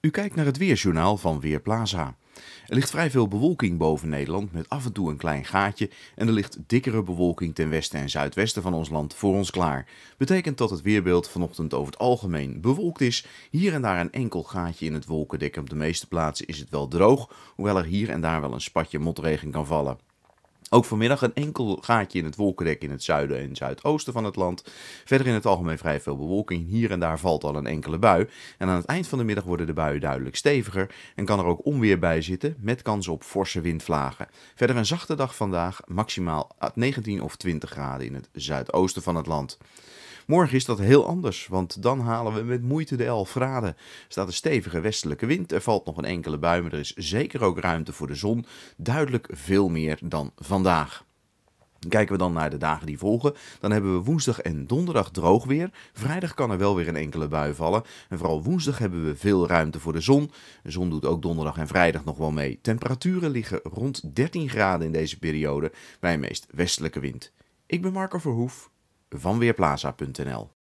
U kijkt naar het weerjournaal van Weerplaza. Er ligt vrij veel bewolking boven Nederland met af en toe een klein gaatje en er ligt dikkere bewolking ten westen en zuidwesten van ons land voor ons klaar. Betekent dat het weerbeeld vanochtend over het algemeen bewolkt is. Hier en daar een enkel gaatje in het wolkendek. Op de meeste plaatsen is het wel droog, hoewel er hier en daar wel een spatje motregen kan vallen. Ook vanmiddag een enkel gaatje in het wolkendek in het zuiden en zuidoosten van het land. Verder in het algemeen vrij veel bewolking. Hier en daar valt al een enkele bui. En aan het eind van de middag worden de buien duidelijk steviger en kan er ook onweer bij zitten met kans op forse windvlagen. Verder een zachte dag vandaag, maximaal 19 of 20 graden in het zuidoosten van het land. Morgen is dat heel anders, want dan halen we met moeite de 11 graden. Er staat een stevige westelijke wind, er valt nog een enkele bui, maar er is zeker ook ruimte voor de zon. Duidelijk veel meer dan vandaag vandaag. Kijken we dan naar de dagen die volgen, dan hebben we woensdag en donderdag droog weer. Vrijdag kan er wel weer een enkele bui vallen. En vooral woensdag hebben we veel ruimte voor de zon. De zon doet ook donderdag en vrijdag nog wel mee. Temperaturen liggen rond 13 graden in deze periode bij een meest westelijke wind. Ik ben Marco Verhoef van Weerplaza.nl